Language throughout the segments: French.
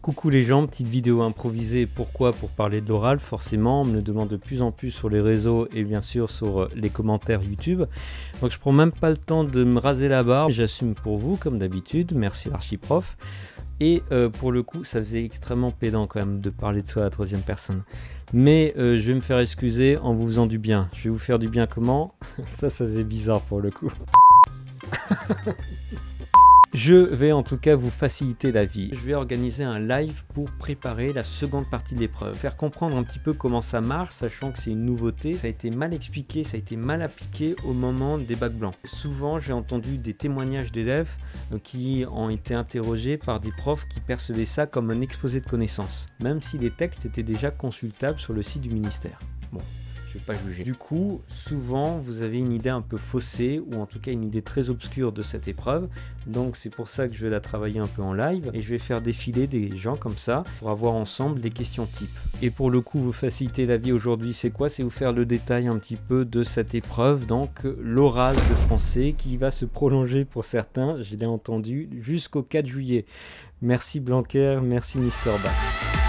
Coucou les gens, petite vidéo improvisée. Pourquoi Pour parler de l'oral, forcément. On me le demande de plus en plus sur les réseaux et bien sûr sur euh, les commentaires YouTube. Donc je prends même pas le temps de me raser la barbe. J'assume pour vous, comme d'habitude. Merci l'archiprof. Et euh, pour le coup, ça faisait extrêmement pédant quand même de parler de soi à la troisième personne. Mais euh, je vais me faire excuser en vous faisant du bien. Je vais vous faire du bien comment Ça, ça faisait bizarre pour le coup. Je vais en tout cas vous faciliter la vie. Je vais organiser un live pour préparer la seconde partie de l'épreuve. Faire comprendre un petit peu comment ça marche, sachant que c'est une nouveauté. Ça a été mal expliqué, ça a été mal appliqué au moment des bacs blancs. Souvent, j'ai entendu des témoignages d'élèves euh, qui ont été interrogés par des profs qui percevaient ça comme un exposé de connaissances, même si les textes étaient déjà consultables sur le site du ministère. Bon, pas juger. Du coup, souvent, vous avez une idée un peu faussée, ou en tout cas une idée très obscure de cette épreuve. Donc c'est pour ça que je vais la travailler un peu en live, et je vais faire défiler des gens comme ça, pour avoir ensemble des questions types. Et pour le coup, vous faciliter la vie aujourd'hui, c'est quoi C'est vous faire le détail un petit peu de cette épreuve, donc l'oral de français, qui va se prolonger pour certains, je l'ai entendu, jusqu'au 4 juillet. Merci Blanquer, merci Mister Bach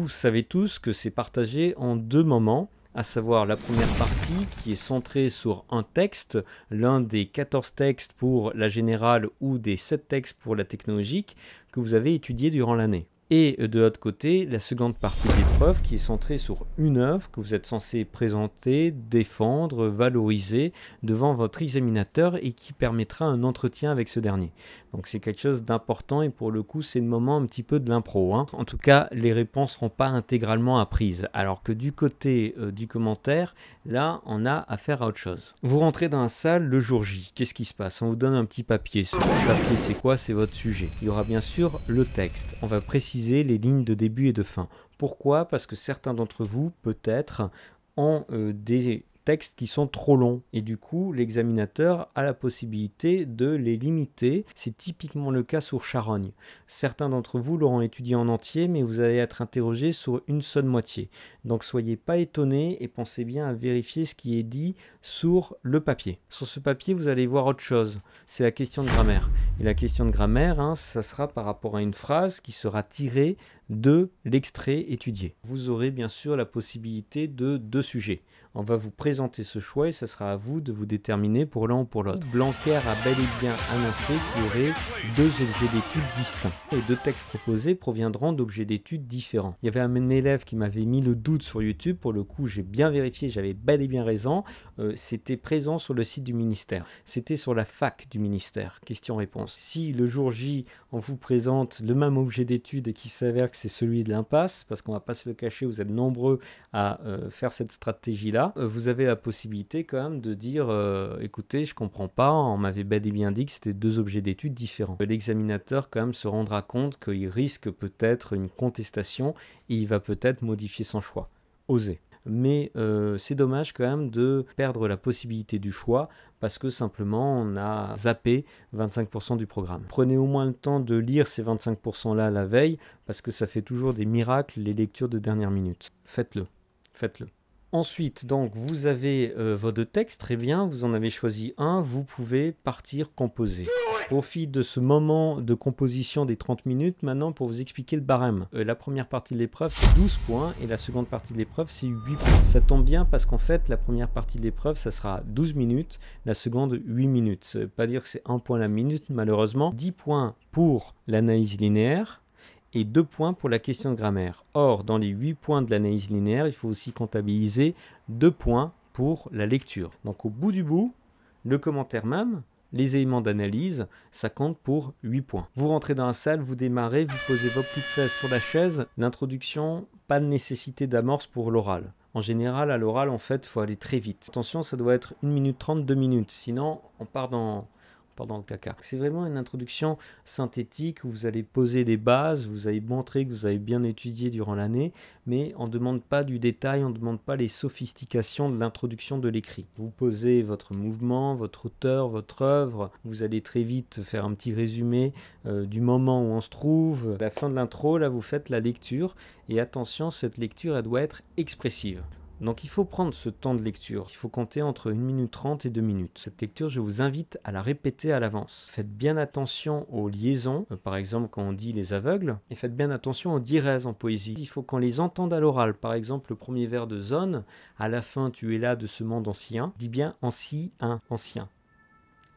vous savez tous que c'est partagé en deux moments, à savoir la première partie qui est centrée sur un texte, l'un des 14 textes pour la générale ou des 7 textes pour la technologique que vous avez étudié durant l'année. Et euh, de l'autre côté, la seconde partie d'épreuve qui est centrée sur une œuvre que vous êtes censé présenter, défendre, valoriser devant votre examinateur et qui permettra un entretien avec ce dernier. Donc c'est quelque chose d'important et pour le coup c'est le moment un petit peu de l'impro. Hein. En tout cas les réponses ne seront pas intégralement apprises alors que du côté euh, du commentaire là on a affaire à autre chose. Vous rentrez dans la salle le jour J. Qu'est-ce qui se passe On vous donne un petit papier. Ce papier c'est quoi C'est votre sujet. Il y aura bien sûr le texte. On va préciser les lignes de début et de fin. Pourquoi Parce que certains d'entre vous peut-être ont euh, des textes qui sont trop longs. Et du coup, l'examinateur a la possibilité de les limiter. C'est typiquement le cas sur Charogne. Certains d'entre vous l'auront étudié en entier, mais vous allez être interrogé sur une seule moitié. Donc soyez pas étonnés et pensez bien à vérifier ce qui est dit sur le papier. Sur ce papier, vous allez voir autre chose. C'est la question de grammaire. Et la question de grammaire, hein, ça sera par rapport à une phrase qui sera tirée de l'extrait étudié. Vous aurez bien sûr la possibilité de deux sujets. On va vous présenter ce choix et ce sera à vous de vous déterminer pour l'un ou pour l'autre. Blanquer a bel et bien annoncé qu'il y aurait deux objets d'études distincts. Les deux textes proposés proviendront d'objets d'études différents. Il y avait un élève qui m'avait mis le doute sur YouTube. Pour le coup, j'ai bien vérifié, j'avais bel et bien raison. Euh, c'était présent sur le site du ministère. C'était sur la fac du ministère. Question-réponse. Si le jour J, on vous présente le même objet d'études et qui s'avère que c'est celui de l'impasse, parce qu'on va pas se le cacher, vous êtes nombreux à euh, faire cette stratégie-là. Euh, vous avez la possibilité quand même de dire, euh, écoutez, je ne comprends pas, on m'avait bel et bien dit que c'était deux objets d'étude différents. L'examinateur quand même se rendra compte qu'il risque peut-être une contestation et il va peut-être modifier son choix. Osez mais euh, c'est dommage quand même de perdre la possibilité du choix parce que simplement on a zappé 25% du programme. Prenez au moins le temps de lire ces 25% là la veille parce que ça fait toujours des miracles les lectures de dernière minute. Faites-le, faites-le. Ensuite, donc, vous avez euh, vos deux textes, très bien, vous en avez choisi un, vous pouvez partir composer. Je profite de ce moment de composition des 30 minutes maintenant pour vous expliquer le barème. Euh, la première partie de l'épreuve, c'est 12 points, et la seconde partie de l'épreuve, c'est 8 points. Ça tombe bien parce qu'en fait, la première partie de l'épreuve, ça sera 12 minutes, la seconde, 8 minutes. Ça veut pas dire que c'est 1 point la minute, malheureusement. 10 points pour l'analyse linéaire, et 2 points pour la question de grammaire. Or, dans les 8 points de l'analyse linéaire, il faut aussi comptabiliser 2 points pour la lecture. Donc au bout du bout, le commentaire même, les éléments d'analyse, ça compte pour 8 points. Vous rentrez dans la salle, vous démarrez, vous posez vos petites fesses sur la chaise. L'introduction, pas de nécessité d'amorce pour l'oral. En général, à l'oral, en fait, il faut aller très vite. Attention, ça doit être 1 minute 30, 2 minutes. Sinon, on part dans, pardon, le caca. C'est vraiment une introduction synthétique où vous allez poser des bases, vous allez montrer que vous avez bien étudié durant l'année, mais on ne demande pas du détail, on ne demande pas les sophistications de l'introduction de l'écrit. Vous posez votre mouvement, votre auteur, votre œuvre, vous allez très vite faire un petit résumé euh, du moment où on se trouve. À la fin de l'intro, là, vous faites la lecture, et attention, cette lecture, elle doit être expressive. Donc il faut prendre ce temps de lecture, il faut compter entre 1 minute 30 et 2 minutes. Cette lecture, je vous invite à la répéter à l'avance. Faites bien attention aux liaisons, euh, par exemple quand on dit les aveugles, et faites bien attention aux dires en poésie. Il faut qu'on les entende à l'oral, par exemple le premier vers de Zone, à la fin tu es là de ce monde ancien, dis bien ancien, ancien.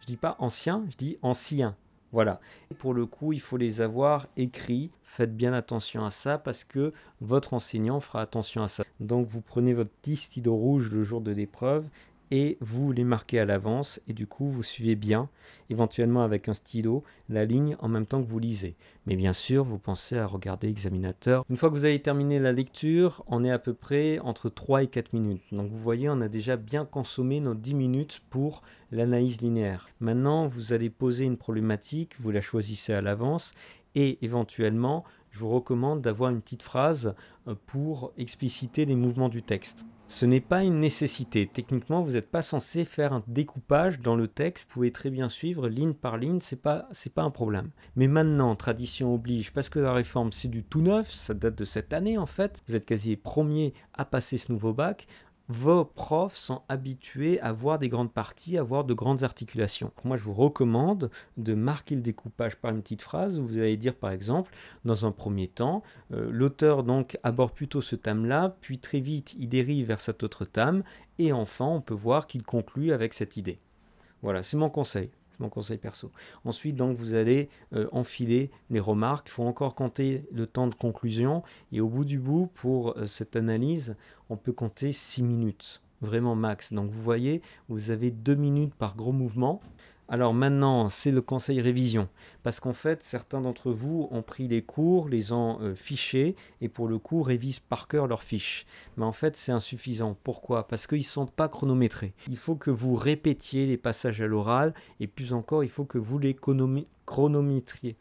Je dis pas ancien, je dis ancien. Voilà. Pour le coup, il faut les avoir écrits. Faites bien attention à ça parce que votre enseignant fera attention à ça. Donc vous prenez votre petit stylo rouge le jour de l'épreuve et vous les marquez à l'avance et du coup vous suivez bien, éventuellement avec un stylo, la ligne en même temps que vous lisez. Mais bien sûr, vous pensez à regarder l'examinateur. Une fois que vous avez terminé la lecture, on est à peu près entre 3 et 4 minutes. Donc vous voyez, on a déjà bien consommé nos 10 minutes pour l'analyse linéaire. Maintenant, vous allez poser une problématique, vous la choisissez à l'avance et éventuellement je vous recommande d'avoir une petite phrase euh, pour expliciter les mouvements du texte. Ce n'est pas une nécessité. Techniquement, vous n'êtes pas censé faire un découpage dans le texte. Vous pouvez très bien suivre ligne par ligne, c'est pas pas un problème. Mais maintenant, tradition oblige, parce que la réforme c'est du tout neuf, ça date de cette année en fait. Vous êtes quasi premier à passer ce nouveau bac vos profs sont habitués à voir des grandes parties, à voir de grandes articulations. Moi, je vous recommande de marquer le découpage par une petite phrase où vous allez dire, par exemple, dans un premier temps, euh, l'auteur donc aborde plutôt ce thème-là, puis très vite, il dérive vers cet autre thème, et enfin, on peut voir qu'il conclut avec cette idée. Voilà, c'est mon conseil mon conseil perso. Ensuite, donc, vous allez euh, enfiler les remarques. Il faut encore compter le temps de conclusion. Et au bout du bout, pour euh, cette analyse, on peut compter 6 minutes, vraiment max. Donc, vous voyez, vous avez 2 minutes par gros mouvement. Alors maintenant, c'est le conseil révision. Parce qu'en fait, certains d'entre vous ont pris les cours, les ont euh, fichés, et pour le coup, révisent par cœur leurs fiches. Mais en fait, c'est insuffisant. Pourquoi Parce qu'ils ne sont pas chronométrés. Il faut que vous répétiez les passages à l'oral, et plus encore, il faut que vous les chronométriez.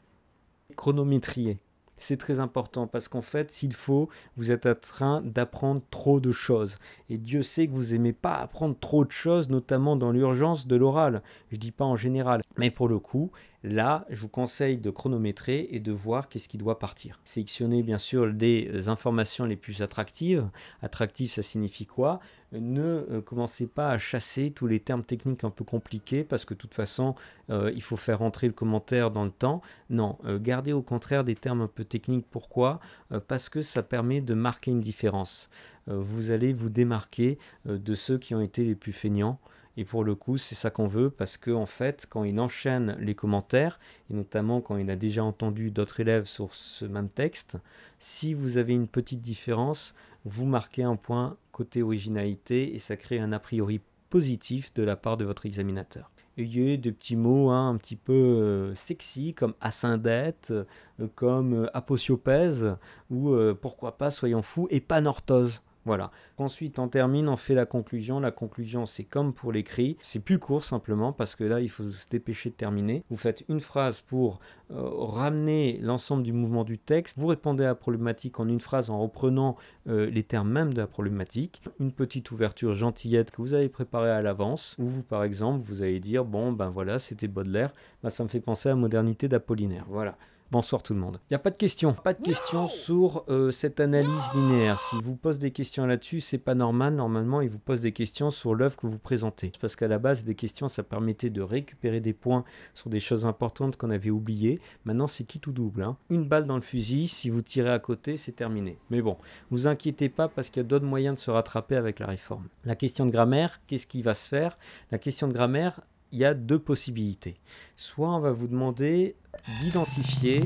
chronométriez c'est très important parce qu'en fait, s'il faut, vous êtes en train d'apprendre trop de choses. Et Dieu sait que vous n'aimez pas apprendre trop de choses, notamment dans l'urgence de l'oral. Je dis pas en général, mais pour le coup, Là, je vous conseille de chronométrer et de voir qu'est-ce qui doit partir. Sélectionnez bien sûr les euh, informations les plus attractives. Attractive, ça signifie quoi ne euh, commencez pas à chasser tous les termes techniques un peu compliqués parce que de toute façon euh, il faut faire rentrer le commentaire dans le temps. Non, gardez au contraire des termes un peu techniques. Pourquoi Parce que ça permet de marquer une différence. vous allez vous démarquer de ceux qui ont été les plus feignants et pour le coup, c'est ça qu'on veut parce que en fait, quand il enchaîne les commentaires, et notamment quand il a déjà entendu d'autres élèves sur ce même texte, si vous avez une petite différence, vous marquez un point côté originalité et ça crée un a priori positif de la part de votre examinateur. Ayez des petits mots hein, un petit peu euh, sexy comme ascendette, euh, comme euh, ou euh, pourquoi pas soyons fous et panorthose. Voilà. Ensuite, on termine, on fait la conclusion. La conclusion, c'est comme pour l'écrit. C'est plus court simplement parce que là, il faut se dépêcher de terminer. Vous faites une phrase pour euh, ramener l'ensemble du mouvement du texte. Vous répondez à la problématique en une phrase en reprenant euh, les termes même de la problématique. Une petite ouverture gentillette que vous avez préparée à l'avance. ou vous, par exemple, vous allez dire, bon, ben voilà, c'était Baudelaire. Ben, ça me fait penser à la modernité d'Apollinaire. Voilà. Bonsoir tout le monde. Il n'y a pas de questions. Pas de questions sur euh, cette analyse linéaire. Si vous pose des questions là-dessus, c'est pas normal. Normalement, il vous pose des questions sur l'œuvre que vous présentez. Parce qu'à la base, des questions, ça permettait de récupérer des points sur des choses importantes qu'on avait oubliées. Maintenant, c'est qui tout double. Hein? Une balle dans le fusil, si vous tirez à côté, c'est terminé. Mais bon, vous inquiétez pas parce qu'il y a d'autres moyens de se rattraper avec la réforme. La question de grammaire, qu'est-ce qui va se faire La question de grammaire, il y a deux possibilités. Soit on va vous demander d'identifier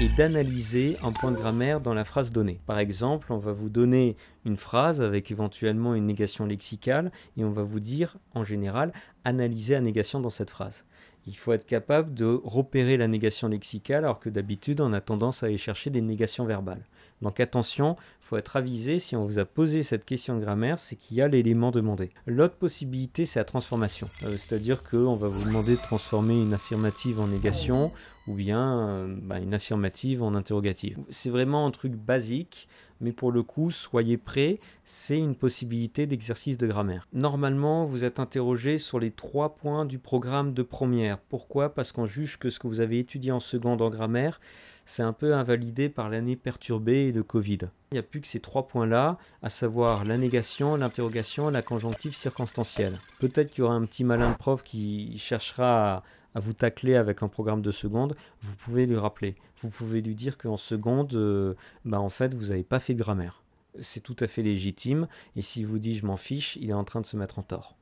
et d'analyser un point de grammaire dans la phrase donnée. Par exemple, on va vous donner une phrase avec éventuellement une négation lexicale et on va vous dire, en général, analyser la négation dans cette phrase. Il faut être capable de repérer la négation lexicale alors que d'habitude on a tendance à aller chercher des négations verbales. Donc attention, faut être avisé, si on vous a posé cette question de grammaire, c'est qu'il y a l'élément demandé. L'autre possibilité, c'est la transformation. Euh, c'est-à-dire qu'on va vous demander de transformer une affirmative en négation, ou bien euh, bah, une affirmative en interrogative. C'est vraiment un truc basique, mais pour le coup, soyez prêts, c'est une possibilité d'exercice de grammaire. Normalement, vous êtes interrogé sur les trois points du programme de première. Pourquoi Parce qu'on juge que ce que vous avez étudié en seconde en grammaire, c'est un peu invalidé par l'année perturbée de Covid. Il n'y a plus que ces trois points-là, à savoir la négation, l'interrogation, et la conjonctive circonstancielle. Peut-être qu'il y aura un petit malin de prof qui cherchera à à vous tacler avec un programme de seconde, vous pouvez lui rappeler. Vous pouvez lui dire qu'en seconde, euh, bah, en fait, vous n'avez pas fait de grammaire. C'est tout à fait légitime, et s'il vous dit je m'en fiche, il est en train de se mettre en tort.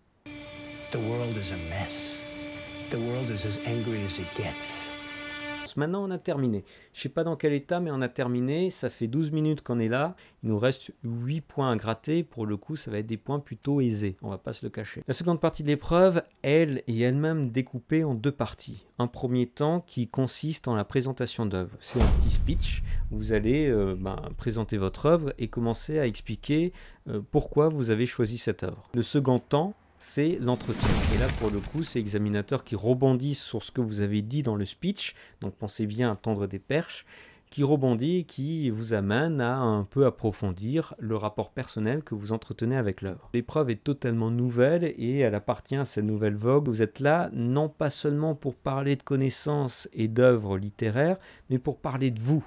Maintenant, on a terminé. Je sais pas dans quel état, mais on a terminé. Ça fait 12 minutes qu'on est là. Il nous reste 8 points à gratter. Pour le coup, ça va être des points plutôt aisés. On ne va pas se le cacher. La seconde partie de l'épreuve, elle est elle-même découpée en deux parties. Un premier temps qui consiste en la présentation d'œuvre. C'est un petit speech. vous allez euh, ben, présenter votre œuvre et commencer à expliquer euh, pourquoi vous avez choisi cette œuvre. Le second temps, c'est l'entretien. Et là, pour le coup, c'est l'examinateur qui rebondit sur ce que vous avez dit dans le speech, donc pensez bien à tendre des perches, qui rebondit qui vous amène à un peu approfondir le rapport personnel que vous entretenez avec l'œuvre. L'épreuve est totalement nouvelle et elle appartient à cette nouvelle vogue. Vous êtes là non pas seulement pour parler de connaissances et d'œuvres littéraires, mais pour parler de vous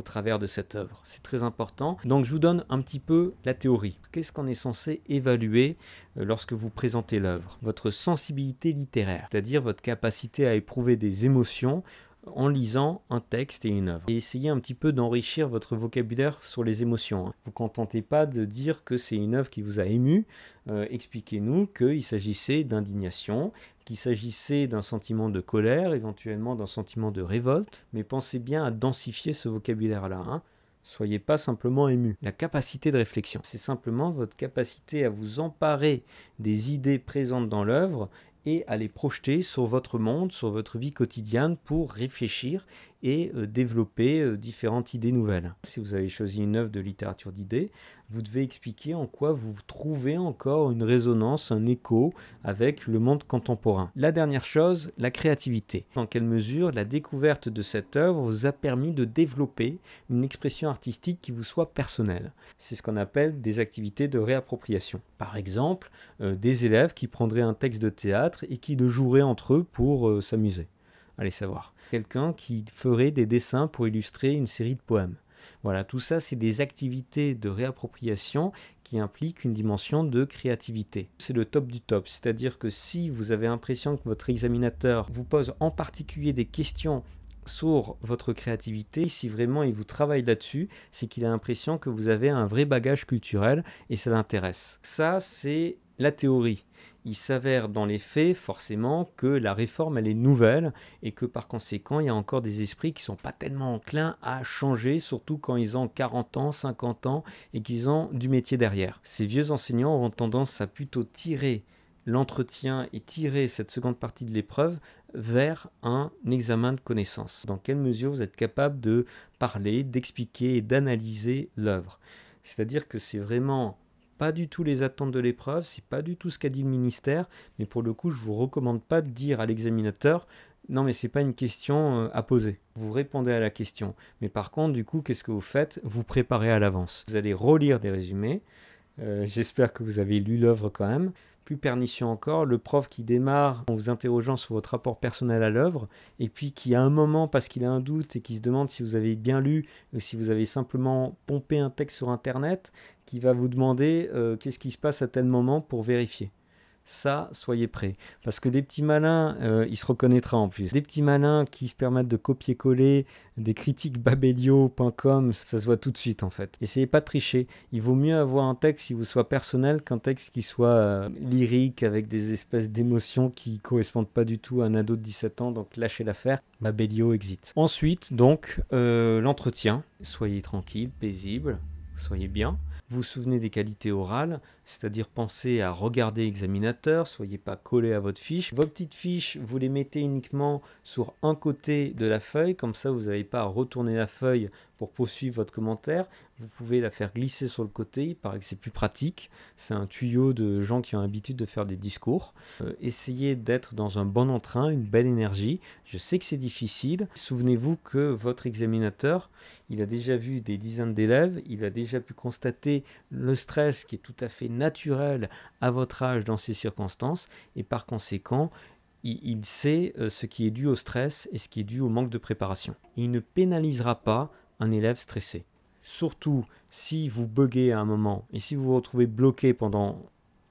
au travers de cette œuvre. C'est très important. Donc je vous donne un petit peu la théorie. Qu'est-ce qu'on est censé évaluer euh, lorsque vous présentez l'œuvre Votre sensibilité littéraire, c'est-à-dire votre capacité à éprouver des émotions en lisant un texte et une œuvre. Et essayez un petit peu d'enrichir votre vocabulaire sur les émotions. ne hein. Vous contentez pas de dire que c'est une œuvre qui vous a ému. Euh, expliquez-nous qu'il s'agissait d'indignation, qu'il s'agissait d'un sentiment de colère, éventuellement d'un sentiment de révolte. Mais pensez bien à densifier ce vocabulaire-là. Hein. Soyez pas simplement ému. La capacité de réflexion, c'est simplement votre capacité à vous emparer des idées présentes dans l'œuvre et à les projeter sur votre monde, sur votre vie quotidienne pour réfléchir et euh, développer euh, différentes idées nouvelles. Si vous avez choisi une œuvre de littérature d'idées, vous devez expliquer en quoi vous trouvez encore une résonance, un écho avec le monde contemporain. La dernière chose, la créativité. Dans quelle mesure la découverte de cette œuvre vous a permis de développer une expression artistique qui vous soit personnelle. C'est ce qu'on appelle des activités de réappropriation. Par exemple, euh, des élèves qui prendraient un texte de théâtre et qui le joueraient entre eux pour s'amuser allez savoir. Quelqu'un qui ferait des dessins pour illustrer une série de poèmes. Voilà, tout ça, c'est des activités de réappropriation qui impliquent une dimension de créativité. C'est le top du top, c'est-à-dire que si vous avez l'impression que votre examinateur vous pose en particulier des questions sur votre créativité, si vraiment il vous travaille là-dessus, c'est qu'il a l'impression que vous avez un vrai bagage culturel et ça l'intéresse. Ça, c'est la théorie. Il s'avère dans les faits forcément que la réforme elle est nouvelle et que par conséquent il y a encore des esprits qui sont pas tellement enclins à changer, surtout quand ils ont 40 ans, 50 ans et qu'ils ont du métier derrière. Ces vieux enseignants ont tendance à plutôt tirer l'entretien et tirer cette seconde partie de l'épreuve vers un examen de connaissances. Dans quelle mesure vous êtes capable de parler, d'expliquer et d'analyser l'œuvre. C'est-à-dire que c'est vraiment pas du tout les attentes de l'épreuve, c'est pas du tout ce qu'a dit le ministère, mais pour le coup, je vous recommande pas de dire à l'examinateur non mais c'est pas une question euh, à poser. Vous répondez à la question. Mais par contre, du coup, qu'est-ce que vous faites Vous préparez à l'avance. Vous allez relire des résumés. Euh, j'espère que vous avez lu l'œuvre quand même plus pernicieux encore, le prof qui démarre en vous interrogeant sur votre rapport personnel à l'œuvre, et puis qui à un moment, parce qu'il a un doute et qui se demande si vous avez bien lu ou si vous avez simplement pompé un texte sur Internet, qui va vous demander euh, qu'est-ce qui se passe à tel moment pour vérifier. Ça, soyez prêts. Parce que des petits malins, euh, il se reconnaîtra en plus. Des petits malins qui se permettent de copier-coller des critiques babelio.com, ça se voit tout de suite en fait. Essayez pas de tricher. Il vaut mieux avoir un texte qui vous soit personnel qu'un texte qui soit euh, lyrique avec des espèces d'émotions qui correspondent pas du tout à un ado de 17 ans. Donc lâchez l'affaire. Babelio exit. Ensuite, donc, euh, l'entretien. Soyez tranquille, paisible, soyez bien. Vous vous souvenez des qualités orales, c'est-à-dire pensez à regarder l'examinateur, soyez pas collé à votre fiche. Vos petites fiches, vous les mettez uniquement sur un côté de la feuille, comme ça vous n'avez pas à retourner la feuille pour poursuivre votre commentaire. Vous pouvez la faire glisser sur le côté, il paraît que c'est plus pratique. C'est un tuyau de gens qui ont l'habitude de faire des discours. Euh, essayez d'être dans un bon entrain, une belle énergie. Je sais que c'est difficile. Souvenez-vous que votre examinateur, il a déjà vu des dizaines d'élèves, il a déjà pu constater le stress qui est tout à fait naturel à votre âge dans ces circonstances, et par conséquent, il, sait euh, ce qui est dû au stress et ce qui est dû au manque de préparation. il ne pénalisera pas un élève stressé. Surtout si vous buguez à un moment et si vous vous retrouvez bloqué pendant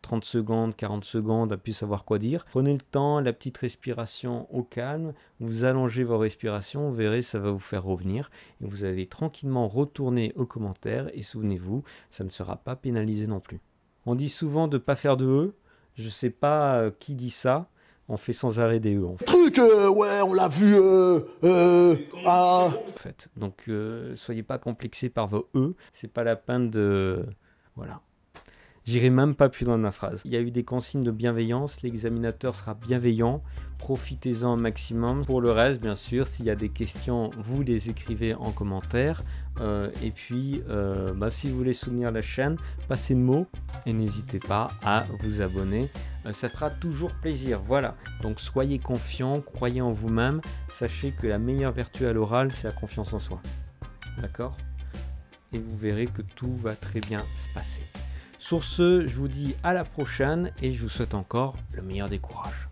30 secondes, 40 secondes, à plus savoir quoi dire. Prenez le temps, la petite respiration au calme, vous allongez vos respirations, vous verrez, ça va vous faire revenir. Et vous allez tranquillement retourner aux commentaires et souvenez-vous, ça ne sera pas pénalisé non plus. On dit souvent de ne pas faire de E. Je sais pas euh, qui dit ça. On fait sans arrêt des E. Truc, euh, ouais, on l'a vu. e, en fait, donc soyez pas complexés par vos E. C'est pas la peine de. Voilà. J'irai même pas plus loin de ma phrase. Il y a eu des consignes de bienveillance, l'examinateur sera bienveillant, profitez-en au maximum. Pour le reste, bien sûr, s'il y a des questions, vous les écrivez en commentaire. Euh, et puis, euh, bah, si vous voulez soutenir la chaîne, passez le mot et n'hésitez pas à vous abonner. Euh, ça fera toujours plaisir. Voilà. Donc, soyez confiant, croyez en vous-même. Sachez que la meilleure vertu à l'oral, c'est la confiance en soi. D'accord Et vous verrez que tout va très bien se passer. Sur ce, je vous dis à la prochaine et je vous souhaite encore le meilleur des courages.